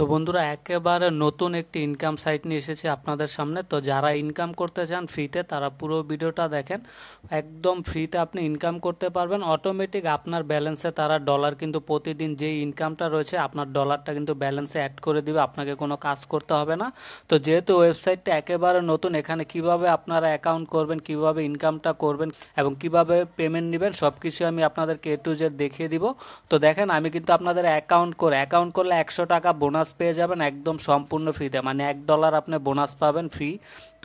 তো বন্ধুরা একেবারে নতুন একটি ইনকাম সাইট নিয়ে এসেছি আপনাদের সামনে তো যারা ইনকাম করতে চান ফ্রিতে তারা পুরো ভিডিওটা দেখেন একদম ফ্রিতে আপনি ইনকাম করতে পারবেন অটোমেটিক আপনার ব্যালেন্সে তারা ডলার কিন্তু প্রতিদিন যে ইনকামটা রয়েছে আপনার ডলারটা কিন্তু ব্যালেন্সে অ্যাড করে দিবে আপনাকে কোনো কাজ করতে হবে না তো যেহেতু ওয়েবসাইটটা একেবারে নতুন এখানে কিভাবে আপনারা অ্যাকাউন্ট করবেন কিভাবে ইনকামটা করবেন এবং কিভাবে পেমেন্ট নেবেন সব কিছু আমি আপনাদেরকে এ টু জেড দেখিয়ে দিব তো দেখেন আমি কিন্তু আপনাদের অ্যাকাউন্ট করে অ্যাকাউন্ট করলে একশো টাকা বোনাস বোনাস পেয়ে যাবেন একদম সম্পূর্ণ ফ্রিতে মানে এক ডলার আপনি বোনাস পাবেন ফ্রি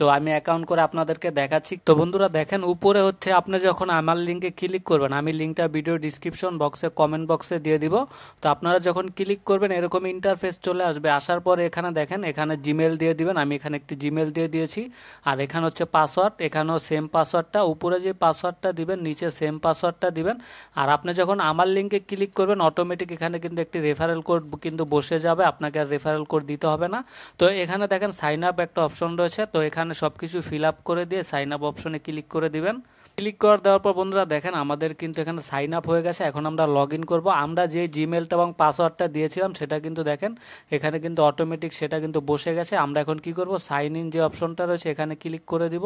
তো আমি অ্যাকাউন্ট করে আপনাদেরকে দেখাচ্ছি তো বন্ধুরা দেখেন উপরে হচ্ছে আপনি যখন আমার লিঙ্কে ক্লিক করবেন আমি লিঙ্কটা ভিডিও ডিসক্রিপশন বক্সে কমেন্ট বক্সে দিয়ে দিব তো আপনারা যখন ক্লিক করবেন এরকম ইন্টারফেস চলে আসবে আসার পর এখানে দেখেন এখানে জিমেল দিয়ে দিবেন আমি এখানে একটি জিমেল দিয়ে দিয়েছি আর এখানে হচ্ছে পাসওয়ার্ড এখানেও সেম পাসওয়ার্ডটা উপরে যে পাসওয়ার্ডটা দিবেন নিচে সেম পাসওয়ার্ডটা দিবেন আর আপনি যখন আমার লিঙ্কে ক্লিক করবেন অটোমেটিক এখানে কিন্তু একটি রেফারেল কোড কিন্তু বসে যাবে আপনাকে আর রেফারেল কোড দিতে হবে না তো এখানে দেখেন সাইন আপ একটা অপশন রয়েছে তো এখানে এখানে সব কিছু ফিল আপ করে দিয়ে সাইন আপ অপশনে ক্লিক করে দিবেন ক্লিক করার দেওয়ার পর বন্ধুরা দেখেন আমাদের কিন্তু এখানে সাইন আপ হয়ে গেছে এখন আমরা লগ ইন করবো আমরা যে জিমেলটা এবং পাসওয়ার্ডটা দিয়েছিলাম সেটা কিন্তু দেখেন এখানে কিন্তু অটোমেটিক সেটা কিন্তু বসে গেছে আমরা এখন কি করব সাইন ইন যে অপশনটা রয়েছে এখানে ক্লিক করে দিব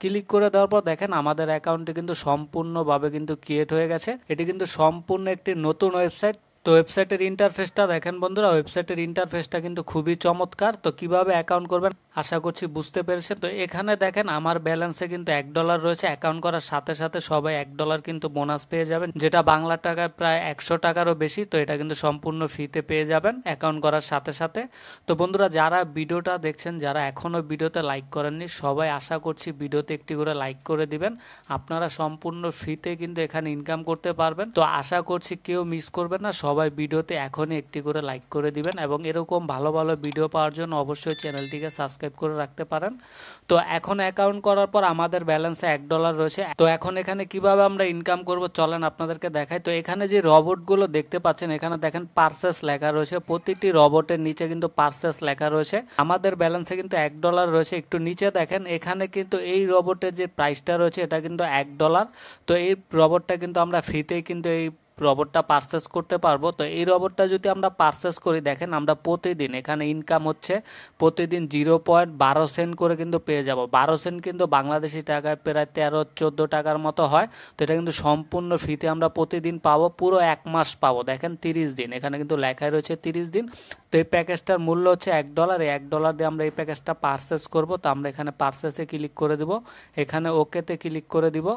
ক্লিক করে দেওয়ার পর দেখেন আমাদের অ্যাকাউন্টটি কিন্তু সম্পূর্ণভাবে কিন্তু ক্রিয়েট হয়ে গেছে এটি কিন্তু সম্পূর্ণ একটি নতুন ওয়েবসাইট তো ওয়েবসাইটের ইন্টারফেসটা দেখেন বন্ধুরা ওয়েবসাইটের ইন্টারফেসটা কিন্তু খুবই চমৎকার তো কিভাবে অ্যাকাউন্ট করবেন আশা করছি বুঝতে পেরেছেন তো এখানে দেখেন আমার ব্যালেন্সে কিন্তু এক ডলার রয়েছে অ্যাকাউন্ট করার সাথে সাথে সবাই এক ডলার কিন্তু বোনাস পেয়ে যাবেন যেটা বাংলা টাকায় প্রায় একশো টাকারও বেশি তো এটা কিন্তু সম্পূর্ণ ফ্রিতে পেয়ে যাবেন অ্যাকাউন্ট করার সাথে সাথে তো বন্ধুরা যারা ভিডিওটা দেখছেন যারা এখনও ভিডিওতে লাইক করেননি সবাই আশা করছি ভিডিওতে একটি করে লাইক করে দিবেন আপনারা সম্পূর্ণ ফ্রিতে কিন্তু এখানে ইনকাম করতে পারবেন তো আশা করছি কেউ মিস করবেন না সবাই ভিডিওতে এখনই একটি করে লাইক করে দিবেন এবং এরকম ভালো ভালো ভিডিও পাওয়ার জন্য অবশ্যই চ্যানেলটিকে সাবস্ক্রাইব সাবস্ক্রাইব করে রাখতে পারেন তো এখন অ্যাকাউন্ট করার পর আমাদের ব্যালেন্সে এক ডলার রয়েছে তো এখন এখানে কিভাবে আমরা ইনকাম করব চলেন আপনাদেরকে দেখাই তো এখানে যে রবটগুলো দেখতে পাচ্ছেন এখানে দেখেন পার্সেস লেখা রয়েছে প্রতিটি রবটের নিচে কিন্তু পার্সেস লেখা রয়েছে আমাদের ব্যালেন্সে কিন্তু এক ডলার রয়েছে একটু নিচে দেখেন এখানে কিন্তু এই রবটের যে প্রাইসটা রয়েছে এটা কিন্তু এক ডলার তো এই রবটটা কিন্তু আমরা ফ্রিতেই কিন্তু এই রবটটা পারচেস করতে পারবো তো এই রবটটা যদি আমরা পারচেস করি দেখেন আমরা প্রতিদিন এখানে ইনকাম হচ্ছে প্রতিদিন জিরো পয়েন্ট বারো সেন্ট করে কিন্তু পেয়ে যাব বারো সেন্ট কিন্তু বাংলাদেশি টাকায় প্রায় তেরো চোদ্দো টাকার মতো হয় তো এটা কিন্তু সম্পূর্ণ ফিতে আমরা প্রতিদিন পাবো পুরো এক মাস পাবো দেখেন তিরিশ দিন এখানে কিন্তু লেখাই রয়েছে তিরিশ দিন তো এই প্যাকেজটার মূল্য হচ্ছে এক ডলার এক ডলার দিয়ে আমরা এই প্যাকেজটা পারচেস করবো তো আমরা এখানে পারচেসে ক্লিক করে দিব এখানে ওকেতে ক্লিক করে দিব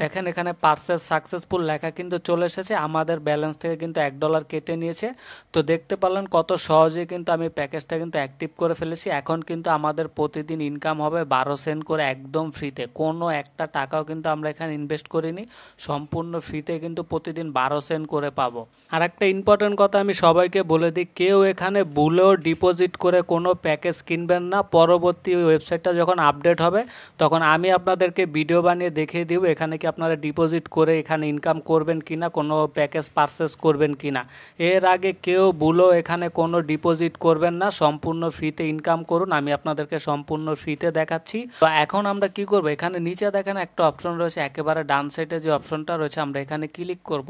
দেখেন এখানে পার্সেস সাকসেসফুল লেখা কিন্তু চলে এসেছে আমাদের ব্যালেন্স থেকে কিন্তু এক ডলার কেটে নিয়েছে তো দেখতে পারলেন কত সহজে কিন্তু আমি প্যাকেজটা কিন্তু অ্যাক্টিভ করে ফেলেছি এখন কিন্তু আমাদের প্রতিদিন ইনকাম হবে বারো সেন্ট করে একদম ফ্রিতে কোনো একটা টাকাও কিন্তু আমরা এখানে ইনভেস্ট করিনি সম্পূর্ণ ফ্রিতে কিন্তু প্রতিদিন বারো সেন্ট করে পাবো আর একটা ইম্পর্টেন্ট কথা আমি সবাইকে বলে দিই কেউ এখানে ভুলেও ডিপোজিট করে কোনো প্যাকেজ কিনবেন না পরবর্তী ওয়েবসাইটটা যখন আপডেট হবে তখন আমি আপনাদেরকে ভিডিও বানিয়ে দেখিয়ে দিব এখানে থেকে আপনারা ডিপোজিট করে এখানে ইনকাম করবেন কি না কোনো প্যাকেজ পারচেস করবেন কি না এর আগে কেউ ভুলো এখানে কোনো ডিপোজিট করবেন না সম্পূর্ণ ফিতে ইনকাম করুন আমি আপনাদেরকে সম্পূর্ণ ফিতে দেখাচ্ছি তো এখন আমরা কি করব এখানে নিচে দেখেন একটা অপশন রয়েছে একেবারে ডান সাইডে যে অপশনটা রয়েছে আমরা এখানে ক্লিক করব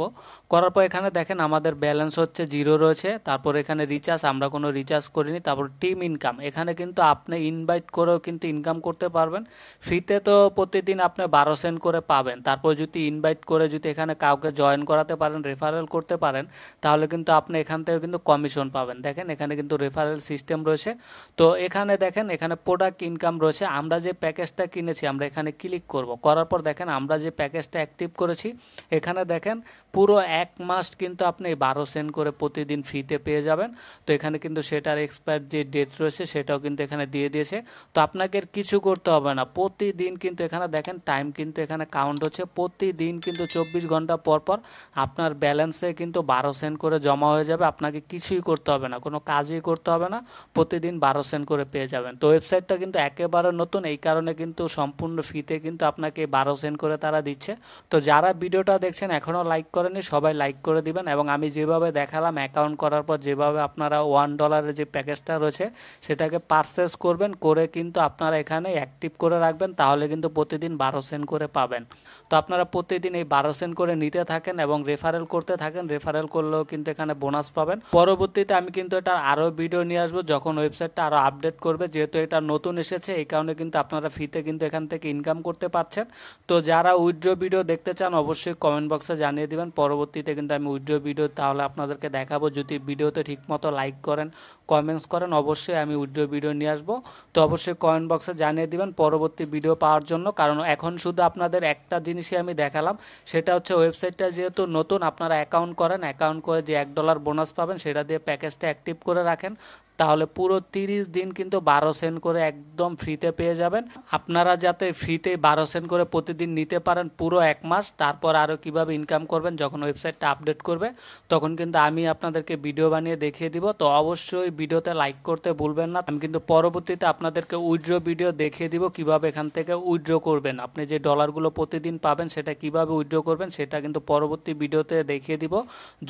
করার পর এখানে দেখেন আমাদের ব্যালেন্স হচ্ছে জিরো রয়েছে তারপর এখানে রিচার্জ আমরা কোনো রিচার্জ করিনি তারপর টিম ইনকাম এখানে কিন্তু আপনি ইনভাইট করেও কিন্তু ইনকাম করতে পারবেন ফিতে তো প্রতিদিন আপনি বারো সেন্ট করে পাবেন তারপর যদি ইনভাইট করে যদি এখানে কাউকে জয়েন করাতে পারেন রেফারেল করতে পারেন তাহলে কিন্তু আপনি এখান থেকে কিন্তু কমিশন পাবেন দেখেন এখানে কিন্তু রেফারেল সিস্টেম রয়েছে তো এখানে দেখেন এখানে প্রোডাক্ট ইনকাম রয়েছে আমরা যে প্যাকেজটা কিনেছি আমরা এখানে ক্লিক করব করার পর দেখেন আমরা যে প্যাকেজটা অ্যাক্টিভ করেছি এখানে দেখেন পুরো এক মাস কিন্তু আপনি বারো সেন্ট করে প্রতিদিন ফ্রিতে পেয়ে যাবেন তো এখানে কিন্তু সেটার এক্সপায়ার যে ডেট রয়েছে সেটাও কিন্তু এখানে দিয়ে দিয়েছে তো আপনাকে কিছু করতে হবে না প্রতিদিন কিন্তু এখানে দেখেন টাইম কিন্তু এখানে কাউন্ট হচ্ছে প্রতিদিন কিন্তু চব্বিশ ঘন্টা পর পর আপনার ব্যালেন্সে কিন্তু বারো সেন্ট করে জমা হয়ে যাবে আপনাকে কিছুই করতে হবে না কোনো কাজই করতে হবে না প্রতিদিন বারো সেন্ট করে পেয়ে যাবেন তো ওয়েবসাইটটা কিন্তু একেবারে নতুন এই কারণে কিন্তু সম্পূর্ণ ফিতে কিন্তু আপনাকে বারো সেন্ট করে তারা দিচ্ছে তো যারা ভিডিওটা দেখছেন এখনও লাইক করেনি সবাই লাইক করে দিবেন এবং আমি যেভাবে দেখালাম অ্যাকাউন্ট করার পর যেভাবে আপনারা ওয়ান ডলারের যে প্যাকেজটা রয়েছে সেটাকে পারচেস করবেন করে কিন্তু আপনারা এখানে অ্যাক্টিভ করে রাখবেন তাহলে কিন্তু প্রতিদিন বারো সেন্ট করে পাবেন তো আপনারা প্রতিদিন এই বারো সেন্ট করে নিতে থাকেন এবং রেফারেল করতে থাকেন রেফারেল করলেও কিন্তু এখানে বোনাস পাবেন পরবর্তীতে আমি কিন্তু এটা আরও ভিডিও নিয়ে আসবো যখন ওয়েবসাইটটা আরও আপডেট করবে যেহেতু এটা নতুন এসেছে এই কারণে কিন্তু আপনারা ফিতে কিন্তু এখান থেকে ইনকাম করতে পারছেন তো যারা উইড্রো ভিডিও দেখতে চান অবশ্যই কমেন্ট বক্সে জানিয়ে দেবেন পরবর্তীতে কিন্তু আমি উইড্রো ভিডিও তাহলে আপনাদেরকে দেখাবো যদি ভিডিওতে ঠিকমতো লাইক করেন কমেন্টস করেন অবশ্যই আমি উইড্রো ভিডিও নিয়ে আসবো তো অবশ্যই কমেন্ট বক্সে জানিয়ে দিবেন পরবর্তী ভিডিও পাওয়ার জন্য কারণ এখন শুধু আপনাদের একটা জিনিস জিনিসই আমি দেখালাম সেটা হচ্ছে ওয়েবসাইটটা যেহেতু নতুন আপনারা অ্যাকাউন্ট করেন অ্যাকাউন্ট করে যে এক ডলার বোনাস পাবেন সেটা দিয়ে প্যাকেজটা অ্যাক্টিভ করে রাখেন তাহলে পুরো তিরিশ দিন কিন্তু বারো সেন্ট করে একদম ফ্রিতে পেয়ে যাবেন আপনারা যাতে ফ্রিতে বারো সেন্ট করে প্রতিদিন নিতে পারেন পুরো এক মাস তারপর আরও কিভাবে ইনকাম করবেন যখন ওয়েবসাইটটা আপডেট করবে তখন কিন্তু আমি আপনাদেরকে ভিডিও বানিয়ে দেখিয়ে দিব তো অবশ্যই ভিডিওতে লাইক করতে ভুলবেন না আমি কিন্তু পরবর্তীতে আপনাদেরকে উইড্রো ভিডিও দেখিয়ে দিব কিভাবে এখান থেকে উইড্রো করবেন আপনি যে ডলারগুলো প্রতিদিন পাবেন সেটা কিভাবে উইড্রো করবেন সেটা কিন্তু পরবর্তী ভিডিওতে দেখিয়ে দিব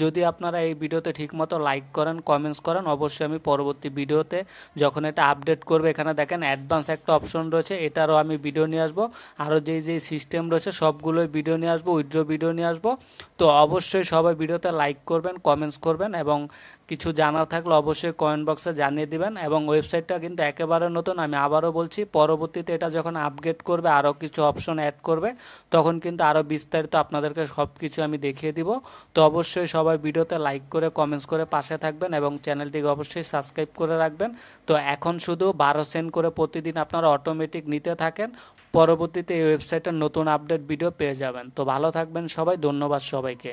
যদি আপনারা এই ভিডিওতে ঠিকমতো লাইক করেন কমেন্টস করেন অবশ্যই আমি পরবর্তী পরবর্তী ভিডিওতে যখন এটা আপডেট করবে এখানে দেখেন অ্যাডভান্স একটা অপশন রয়েছে এটারও আমি ভিডিও নিয়ে আসবো আরও যেই যেই সিস্টেম রয়েছে সবগুলোই ভিডিও নিয়ে আসবো উইড্রো ভিডিও নিয়ে আসবো তো অবশ্যই সবাই ভিডিওতে লাইক করবেন কমেন্টস করবেন এবং কিছু জানার থাকলে অবশ্যই কমেন্ট বক্সে জানিয়ে দিবেন এবং ওয়েবসাইটটা কিন্তু একেবারে নতুন আমি আবারও বলছি পরবর্তীতে এটা যখন আপগ্রেড করবে আরও কিছু অপশন অ্যাড করবে তখন কিন্তু আরও বিস্তারিত আপনাদেরকে সব কিছু আমি দেখিয়ে দিব তো অবশ্যই সবাই ভিডিওতে লাইক করে কমেন্টস করে পাশে থাকবেন এবং চ্যানেলটিকে অবশ্যই সাবস্ক্রাইব করে রাখবেন তো এখন শুধু বারো সেন্ট করে প্রতিদিন আপনারা অটোমেটিক নিতে থাকেন পরবর্তীতে এই ওয়েবসাইটের নতুন আপডেট ভিডিও পেয়ে যাবেন তো ভালো থাকবেন সবাই ধন্যবাদ সবাইকে